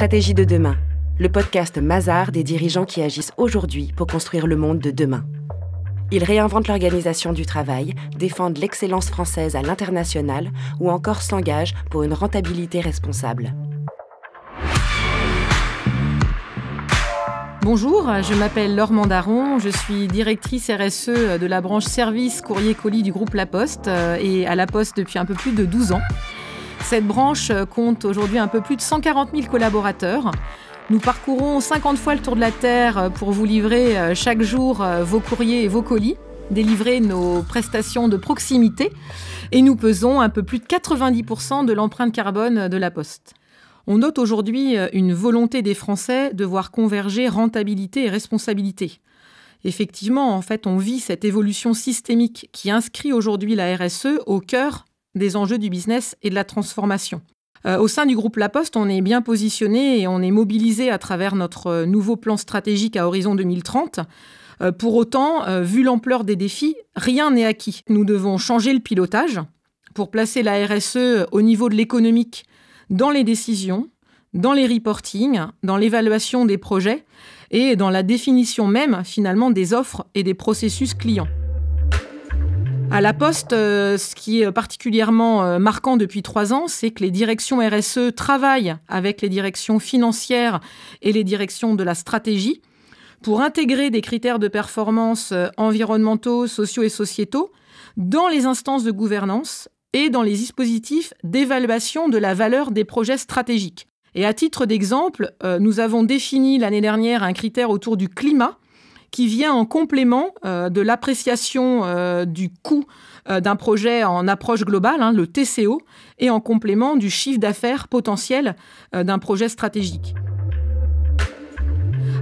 Stratégie de demain, le podcast Mazar des dirigeants qui agissent aujourd'hui pour construire le monde de demain. Ils réinventent l'organisation du travail, défendent l'excellence française à l'international ou encore s'engagent pour une rentabilité responsable. Bonjour, je m'appelle Laure Mandaron, je suis directrice RSE de la branche service courrier colis du groupe La Poste euh, et à La Poste depuis un peu plus de 12 ans. Cette branche euh, compte aujourd'hui un peu plus de 140 000 collaborateurs. Nous parcourons 50 fois le tour de la Terre euh, pour vous livrer euh, chaque jour vos courriers et vos colis, délivrer nos prestations de proximité et nous pesons un peu plus de 90% de l'empreinte carbone de la Poste. On note aujourd'hui une volonté des Français de voir converger rentabilité et responsabilité. Effectivement, en fait, on vit cette évolution systémique qui inscrit aujourd'hui la RSE au cœur des enjeux du business et de la transformation. Euh, au sein du groupe La Poste, on est bien positionné et on est mobilisé à travers notre euh, nouveau plan stratégique à horizon 2030. Euh, pour autant, vu l'ampleur des défis, rien n'est acquis. Nous devons changer le pilotage pour placer la RSE au niveau de l'économique dans les décisions, dans les reportings, dans l'évaluation des projets et dans la définition même finalement des offres et des processus clients. À la Poste, euh, ce qui est particulièrement euh, marquant depuis trois ans, c'est que les directions RSE travaillent avec les directions financières et les directions de la stratégie pour intégrer des critères de performance euh, environnementaux, sociaux et sociétaux dans les instances de gouvernance et dans les dispositifs d'évaluation de la valeur des projets stratégiques. Et à titre d'exemple, nous avons défini l'année dernière un critère autour du climat qui vient en complément euh, de l'appréciation euh, du coût euh, d'un projet en approche globale, hein, le TCO, et en complément du chiffre d'affaires potentiel d'un projet stratégique.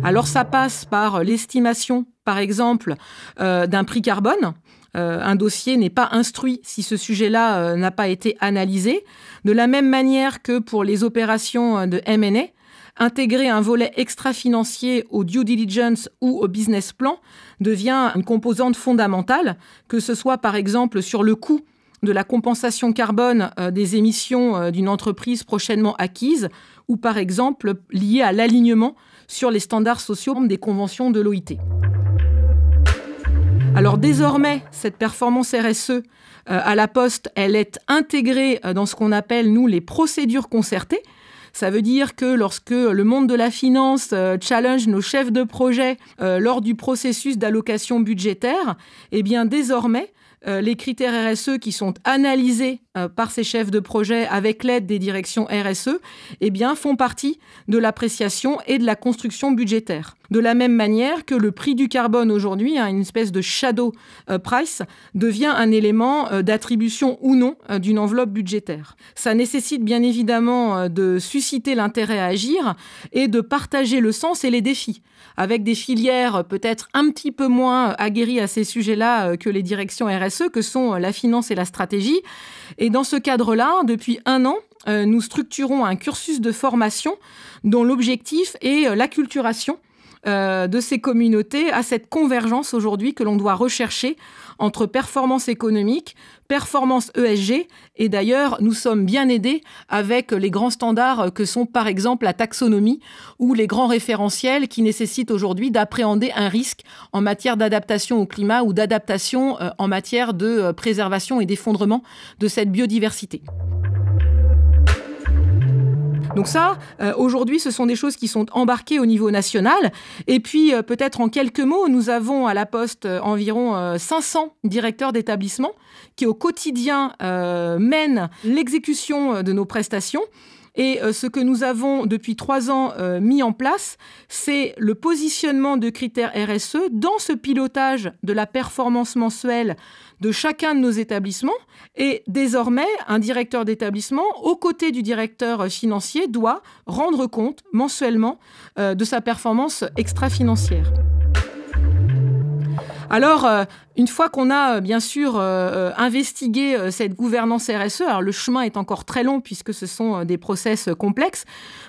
Alors ça passe par l'estimation, par exemple, d'un prix carbone. un dossier n'est pas instruit si ce sujet-là n'a pas été analysé. De la même manière que pour les opérations de M&A, Intégrer un volet extra-financier au due diligence ou au business plan devient une composante fondamentale, que ce soit par exemple sur le coût de la compensation carbone euh, des émissions euh, d'une entreprise prochainement acquise ou par exemple liée à l'alignement sur les standards sociaux des conventions de l'OIT. Alors désormais, cette performance RSE euh, à la poste, elle est intégrée dans ce qu'on appelle, nous, les procédures concertées, ça veut dire que lorsque le monde de la finance euh, challenge nos chefs de projet euh, lors du processus d'allocation budgétaire, eh bien désormais, euh, les critères RSE qui sont analysés par ces chefs de projet avec l'aide des directions RSE, eh bien, font partie de l'appréciation et de la construction budgétaire. De la même manière que le prix du carbone aujourd'hui, hein, une espèce de shadow euh, price, devient un élément euh, d'attribution ou non euh, d'une enveloppe budgétaire. Ça nécessite bien évidemment de susciter l'intérêt à agir et de partager le sens et les défis avec des filières peut-être un petit peu moins aguerries à ces sujets-là que les directions RSE, que sont la finance et la stratégie. Et dans ce cadre-là, depuis un an, nous structurons un cursus de formation dont l'objectif est l'acculturation euh, de ces communautés à cette convergence aujourd'hui que l'on doit rechercher entre performance économique, performance ESG, et d'ailleurs nous sommes bien aidés avec les grands standards que sont par exemple la taxonomie ou les grands référentiels qui nécessitent aujourd'hui d'appréhender un risque en matière d'adaptation au climat ou d'adaptation euh, en matière de euh, préservation et d'effondrement de cette biodiversité. Donc ça, euh, aujourd'hui, ce sont des choses qui sont embarquées au niveau national. Et puis, euh, peut-être en quelques mots, nous avons à la Poste euh, environ 500 directeurs d'établissement qui, au quotidien, mènent l'exécution de nos prestations. Et euh, ce que nous avons depuis trois ans euh, mis en place, c'est le positionnement de critères RSE dans ce pilotage de la performance mensuelle de chacun de nos établissements. Et désormais, un directeur d'établissement, aux côtés du directeur financier, doit rendre compte mensuellement euh, de sa performance extra-financière. Alors, une fois qu'on a euh, bien sûr euh, euh, investigué cette gouvernance RSE, alors le chemin est encore très long puisque ce sont des process complexes,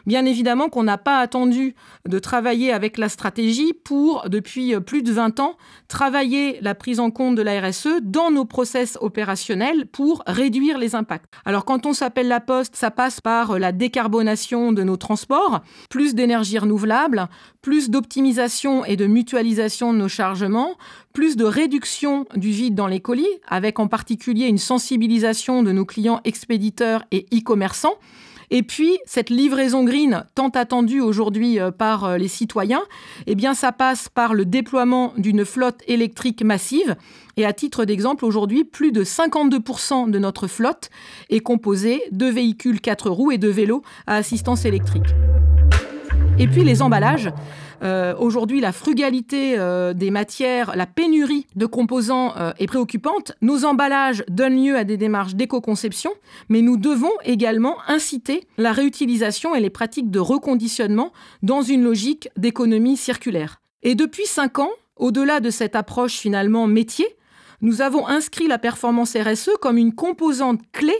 bien évidemment qu'on n'a pas attendu de travailler avec la stratégie pour, depuis plus de 20 ans, travailler la prise en compte de la RSE dans nos process opérationnels pour réduire les impacts. Alors quand on s'appelle la poste, ça passe par la décarbonation de nos transports, plus d'énergie renouvelable, plus d'optimisation et de mutualisation de nos chargements, plus de réduction du vide dans les colis, avec en particulier une sensibilisation de nos clients expéditeurs et e-commerçants. Et puis, cette livraison green, tant attendue aujourd'hui euh, par euh, les citoyens, eh bien, ça passe par le déploiement d'une flotte électrique massive. Et à titre d'exemple, aujourd'hui, plus de 52% de notre flotte est composée de véhicules 4 roues et de vélos à assistance électrique. Et puis, les emballages. Euh, aujourd'hui, la frugalité euh, des matières, la pénurie de composants euh, est préoccupante. Nos emballages donnent lieu à des démarches d'éco-conception, mais nous devons également inciter la réutilisation et les pratiques de reconditionnement dans une logique d'économie circulaire. Et depuis cinq ans, au-delà de cette approche finalement métier, nous avons inscrit la performance RSE comme une composante clé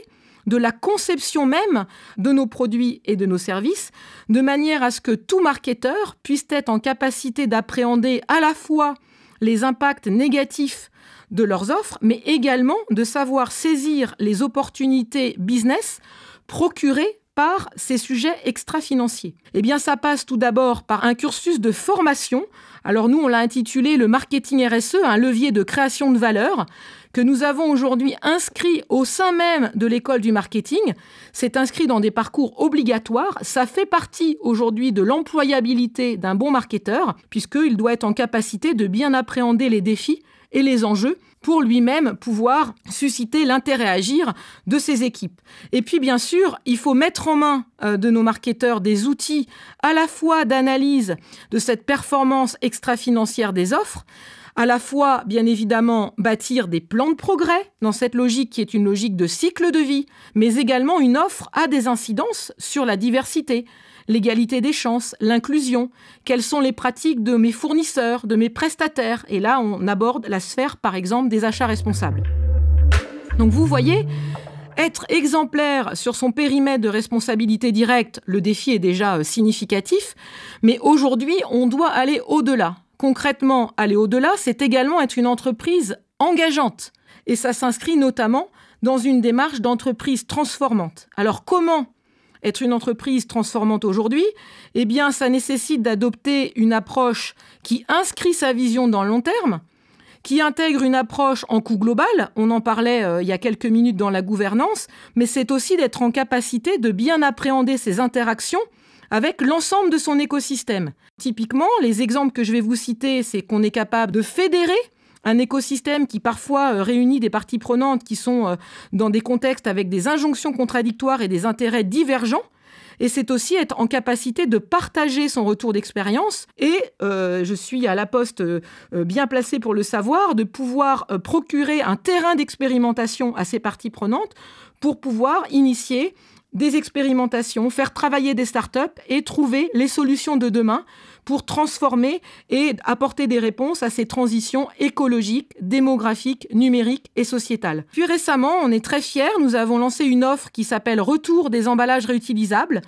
de la conception même de nos produits et de nos services, de manière à ce que tout marketeur puisse être en capacité d'appréhender à la fois les impacts négatifs de leurs offres, mais également de savoir saisir les opportunités business procurées par ces sujets extra-financiers Eh bien, ça passe tout d'abord par un cursus de formation. Alors nous, on l'a intitulé le marketing RSE, un levier de création de valeur que nous avons aujourd'hui inscrit au sein même de l'école du marketing. C'est inscrit dans des parcours obligatoires. Ça fait partie aujourd'hui de l'employabilité d'un bon marketeur, puisqu'il doit être en capacité de bien appréhender les défis et les enjeux pour lui-même pouvoir susciter l'intérêt à agir de ses équipes. Et puis bien sûr, il faut mettre en main euh, de nos marketeurs des outils à la fois d'analyse de cette performance extra-financière des offres, à la fois, bien évidemment, bâtir des plans de progrès dans cette logique qui est une logique de cycle de vie, mais également une offre à des incidences sur la diversité, l'égalité des chances, l'inclusion, quelles sont les pratiques de mes fournisseurs, de mes prestataires, et là on aborde la sphère par exemple des achats responsables. Donc vous voyez, être exemplaire sur son périmètre de responsabilité directe, le défi est déjà euh, significatif, mais aujourd'hui on doit aller au-delà. Concrètement, aller au-delà, c'est également être une entreprise engageante. Et ça s'inscrit notamment dans une démarche d'entreprise transformante. Alors comment être une entreprise transformante aujourd'hui Eh bien, ça nécessite d'adopter une approche qui inscrit sa vision dans le long terme, qui intègre une approche en coût global, on en parlait euh, il y a quelques minutes dans la gouvernance, mais c'est aussi d'être en capacité de bien appréhender ces interactions avec l'ensemble de son écosystème. Typiquement, les exemples que je vais vous citer, c'est qu'on est capable de fédérer un écosystème qui parfois euh, réunit des parties prenantes qui sont euh, dans des contextes avec des injonctions contradictoires et des intérêts divergents. Et c'est aussi être en capacité de partager son retour d'expérience. Et euh, je suis à la poste bien placée pour le savoir, de pouvoir procurer un terrain d'expérimentation à ces parties prenantes pour pouvoir initier des expérimentations, faire travailler des startups et trouver les solutions de demain pour transformer et apporter des réponses à ces transitions écologiques, démographiques, numériques et sociétales. Puis récemment, on est très fiers, nous avons lancé une offre qui s'appelle Retour des emballages réutilisables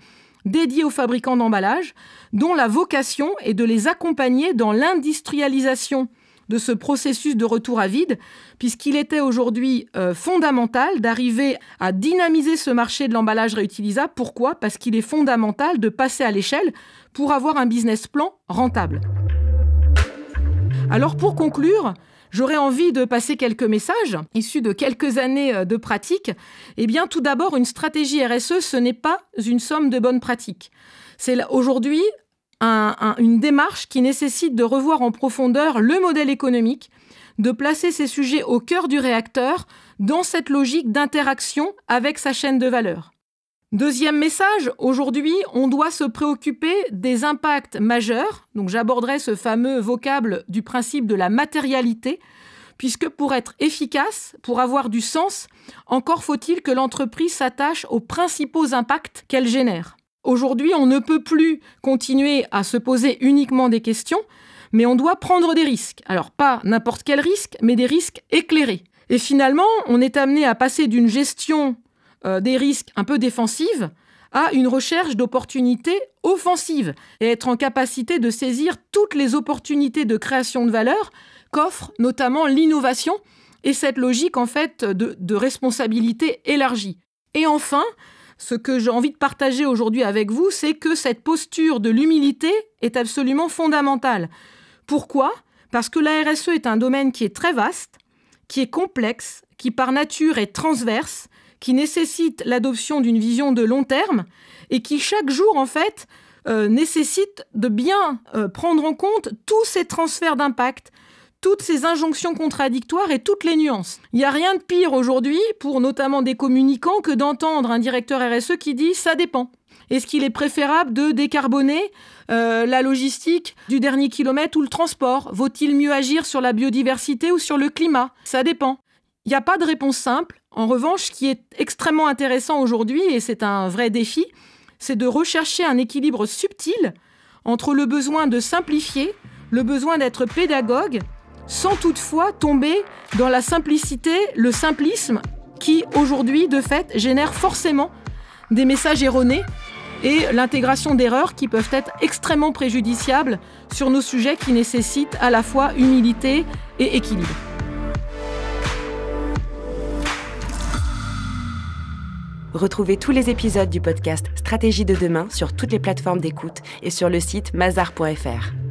dédiée aux fabricants d'emballages, dont la vocation est de les accompagner dans l'industrialisation de ce processus de retour à vide, puisqu'il était aujourd'hui euh, fondamental d'arriver à dynamiser ce marché de l'emballage réutilisable. Pourquoi Parce qu'il est fondamental de passer à l'échelle pour avoir un business plan rentable. Alors pour conclure, j'aurais envie de passer quelques messages issus de quelques années euh, de pratique. Eh bien, tout d'abord, une stratégie RSE, ce n'est pas une somme de bonnes pratiques. C'est aujourd'hui une démarche qui nécessite de revoir en profondeur le modèle économique, de placer ces sujets au cœur du réacteur dans cette logique d'interaction avec sa chaîne de valeur. Deuxième message, aujourd'hui, on doit se préoccuper des impacts majeurs. Donc j'aborderai ce fameux vocable du principe de la matérialité, puisque pour être efficace, pour avoir du sens, encore faut-il que l'entreprise s'attache aux principaux impacts qu'elle génère. Aujourd'hui, on ne peut plus continuer à se poser uniquement des questions, mais on doit prendre des risques. Alors pas n'importe quel risque, mais des risques éclairés. Et finalement, on est amené à passer d'une gestion euh, des risques un peu défensive à une recherche d'opportunités offensives et être en capacité de saisir toutes les opportunités de création de valeur qu'offre notamment l'innovation et cette logique en fait de responsabilité élargie. Et enfin, ce que j'ai envie de partager aujourd'hui avec vous, c'est que cette posture de l'humilité est absolument fondamentale. Pourquoi Parce que la RSE est un domaine qui est très vaste, qui est complexe, qui par nature est transverse, qui nécessite l'adoption d'une vision de long terme et qui chaque jour, en fait, euh, nécessite de bien euh, prendre en compte tous ces transferts d'impact, toutes ces injonctions contradictoires et toutes les nuances. Il n'y a rien de pire aujourd'hui pour notamment des communicants que d'entendre un directeur RSE qui dit ça dépend. Est-ce qu'il est préférable de décarboner euh, la logistique du dernier kilomètre ou le transport Vaut-il mieux agir sur la biodiversité ou sur le climat Ça dépend. Il n'y a pas de réponse simple. En revanche, ce qui est extrêmement intéressant aujourd'hui, et c'est un vrai défi, c'est de rechercher un équilibre subtil entre le besoin de simplifier, le besoin d'être pédagogue sans toutefois tomber dans la simplicité, le simplisme qui aujourd'hui de fait génère forcément des messages erronés et l'intégration d'erreurs qui peuvent être extrêmement préjudiciables sur nos sujets qui nécessitent à la fois humilité et équilibre. Retrouvez tous les épisodes du podcast Stratégie de demain sur toutes les plateformes d'écoute et sur le site mazar.fr.